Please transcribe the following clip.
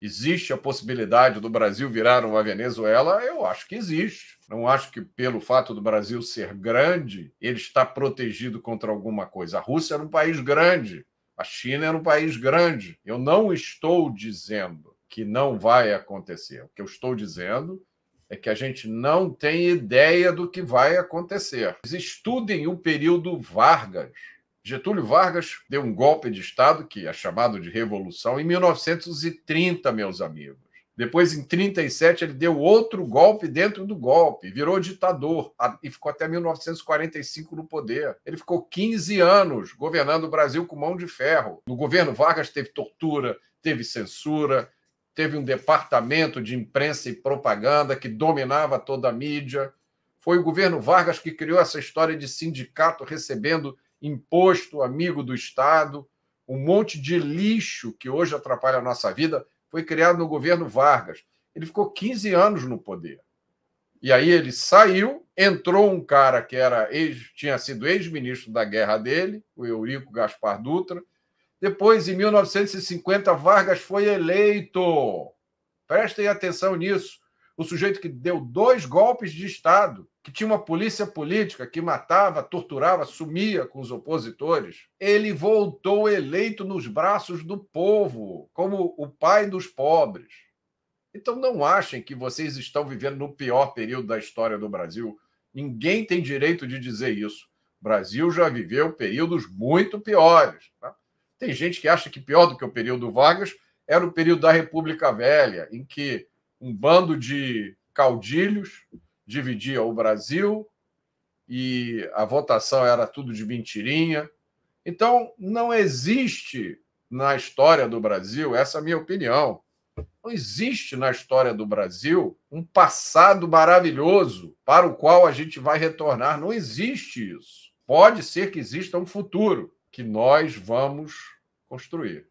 Existe a possibilidade do Brasil virar uma Venezuela? Eu acho que existe. Não acho que, pelo fato do Brasil ser grande, ele está protegido contra alguma coisa. A Rússia era um país grande, a China era um país grande. Eu não estou dizendo que não vai acontecer. O que eu estou dizendo é que a gente não tem ideia do que vai acontecer. Estudem o período Vargas Getúlio Vargas deu um golpe de Estado, que é chamado de Revolução, em 1930, meus amigos. Depois, em 37, ele deu outro golpe dentro do golpe, virou ditador e ficou até 1945 no poder. Ele ficou 15 anos governando o Brasil com mão de ferro. No governo Vargas teve tortura, teve censura, teve um departamento de imprensa e propaganda que dominava toda a mídia. Foi o governo Vargas que criou essa história de sindicato recebendo imposto amigo do Estado, um monte de lixo que hoje atrapalha a nossa vida, foi criado no governo Vargas. Ele ficou 15 anos no poder. E aí ele saiu, entrou um cara que era ex, tinha sido ex-ministro da guerra dele, o Eurico Gaspar Dutra. Depois, em 1950, Vargas foi eleito. Prestem atenção nisso. O sujeito que deu dois golpes de Estado que tinha uma polícia política que matava, torturava, sumia com os opositores, ele voltou eleito nos braços do povo, como o pai dos pobres. Então não achem que vocês estão vivendo no pior período da história do Brasil. Ninguém tem direito de dizer isso. O Brasil já viveu períodos muito piores. Tá? Tem gente que acha que pior do que o período Vargas era o período da República Velha, em que um bando de caudilhos dividia o Brasil e a votação era tudo de mentirinha. Então, não existe na história do Brasil, essa é a minha opinião, não existe na história do Brasil um passado maravilhoso para o qual a gente vai retornar. Não existe isso. Pode ser que exista um futuro que nós vamos construir.